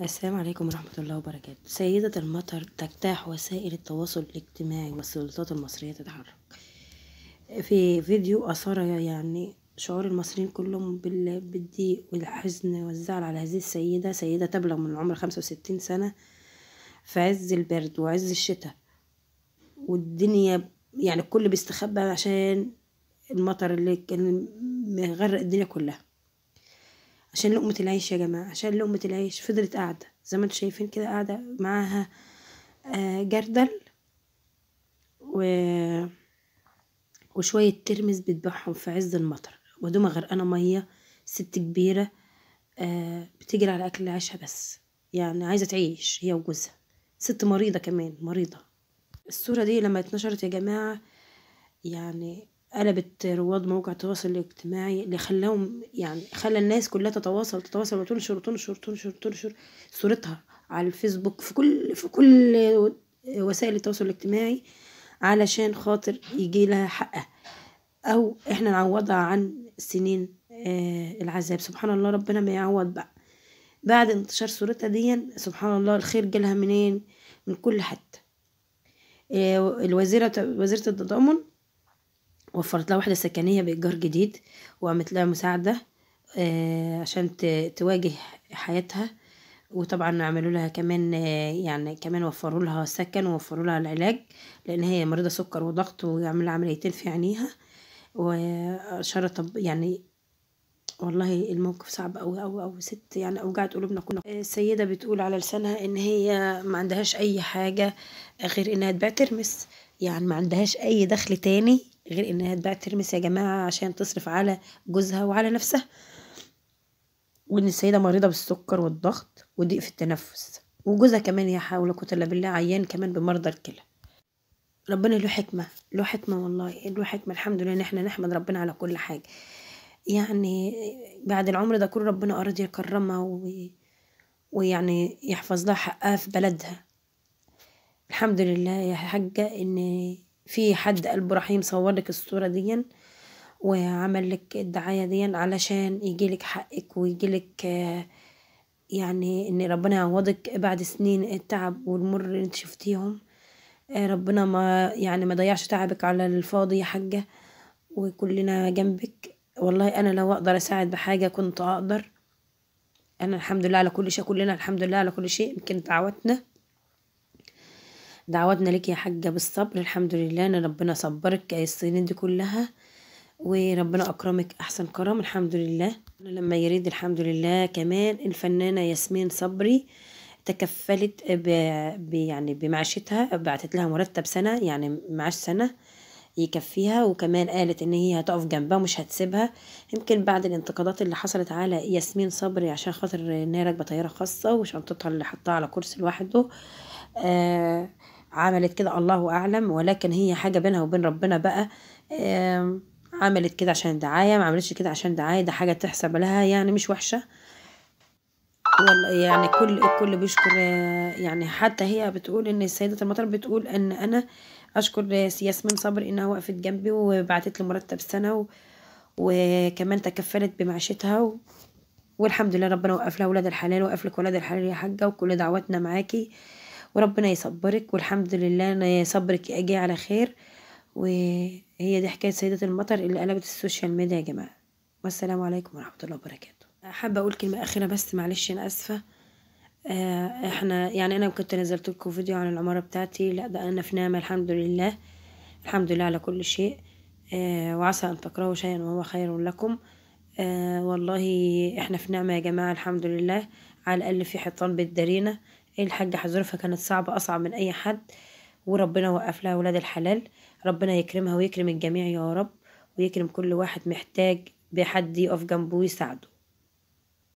السلام عليكم ورحمة الله وبركاته سيدة المطر تجتاح وسائل التواصل الاجتماعي والسلطات المصرية تتحرك في فيديو أثار يعني شعور المصريين كلهم بالضيق والحزن والزعل على هذه السيدة سيدة تبلغ من العمر خمسة وستين سنة في عز البرد وعز الشتاء والدنيا يعني الكل بيستخبى عشان المطر اللي كان مغرق الدنيا كلها عشان لقمة العيش يا جماعة عشان لقمة العيش فضلت قاعدة زي ما انتوا شايفين كده قاعدة معاها آه، جردل و... وشوية ترمس بتبيعهم في عز المطر ودوما غرقانة مية ست كبيرة آه، بتجري على أكل عيشها بس يعني عايزة تعيش هي وجوزها ست مريضة كمان مريضة الصورة دي لما اتنشرت يا جماعة يعني قلبت رواد موقع التواصل الاجتماعي اللي خلاهم يعني خلى الناس كلها تتواصل تتواصل وتنشر وتنشر تنشر تنشر صورتها على الفيسبوك في كل في كل وسائل التواصل الاجتماعي علشان خاطر يجي لها حقها او احنا نعوضها عن سنين آه، العذاب سبحان الله ربنا ما يعوض بقى بعد انتشار صورتها دي سبحان الله الخير جالها منين من كل حته آه، الوزيرة وزيرة التضامن وفرت لها وحدة سكنية بإيجار جديد وعملت لها مساعدة آه، عشان تواجه حياتها وطبعا عملوا لها كمان آه، يعني كمان وفروا لها سكن ووفروا لها العلاج لان هي مريضه سكر وضغط وعمل عمليتين في عينيها وشرط طب يعني والله الموقف صعب أوي أوي او ست يعني أوجعت قلوبنا كنا آه، السيدة بتقول على لسانها إن هي ما عندهاش أي حاجة غير إنها تبيع ترمس يعني ما عندهاش أي دخل تاني غير انها تباع ترمس يا جماعه عشان تصرف على جوزها وعلى نفسها وان السيده مريضه بالسكر والضغط وضيق في التنفس وجوزها كمان يا حول قوه الا بالله عيان كمان بمرضى الكلى ربنا له حكمه له حكمه والله له حكمه الحمد لله ان احنا نحمد ربنا على كل حاجه يعني بعد العمر ده كله ربنا أراد يكرمها و... ويعني يحفظ لها حقها في بلدها الحمد لله يا حاجة إن في حد قلبه رحيم صور لك الصورة دي وعمل لك الدعاية دي علشان يجيلك حقك ويجيلك آه، يعني ان ربنا يعوضك بعد سنين التعب والمر اللي انت شفتيهم آه، ربنا ما يعني ما ضيعش تعبك على الفاضي يا حاجة وكلنا جنبك والله انا لو اقدر اساعد بحاجة كنت اقدر انا الحمد لله على كل شيء كلنا الحمد لله على كل شيء يمكن تعودنا دعواتنا لك يا حاجة بالصبر الحمد لله ان ربنا صبرك السنين دي كلها وربنا اكرمك احسن كرم الحمد لله لما يريد الحمد لله كمان الفنانة ياسمين صبري تكفلت ب... ب... يعني بمعاشتها بعتت لها مرتب سنة يعني معاش سنة يكفيها وكمان قالت ان هي هتقف جنبها مش هتسيبها يمكن بعد الانتقادات اللي حصلت على ياسمين صبري عشان خاطر ان هي راكبه طياره خاصه وشنطتها اللي حطها على كرسي لوحده آه عملت كده الله أعلم ولكن هي حاجة بينها وبين ربنا بقى عملت كده عشان دعاية ما عملتش كده عشان دعاية ده حاجة تحسب لها يعني مش وحشة والله يعني كل الكل بيشكر يعني حتى هي بتقول ان سيدة المطر بتقول ان انا اشكر ياسمين صبري انها وقفت جنبي وبعتت لي مرتب سنة و... وكمان تكفلت بمعيشتها و... والحمد لله ربنا وقف لها ولاد الحلال وقف لك ولاد الحلال يا حاجة وكل دعواتنا معاكي وربنا يصبرك والحمد لله انا صبرك اجي على خير وهي دي حكايه سيده المطر اللي قلبت السوشيال ميديا يا جماعه والسلام عليكم ورحمه الله وبركاته حابه اقول كلمه اخيره بس معلش انا اسفه آه، احنا يعني انا كنت نزلت لكم فيديو عن العماره بتاعتي لا ده انا في نعمه الحمد لله الحمد لله على كل شيء آه، وعسى ان تكرهوا شيئا وهو خير لكم آه، والله احنا في نعمه يا جماعه الحمد لله على الاقل في حيطان بتدارينا إيه الحاجة حظروفها كانت صعبة أصعب من أي حد وربنا وقف لها ولاد الحلال ربنا يكرمها ويكرم الجميع يا رب ويكرم كل واحد محتاج بحد يقف جنبه ويساعده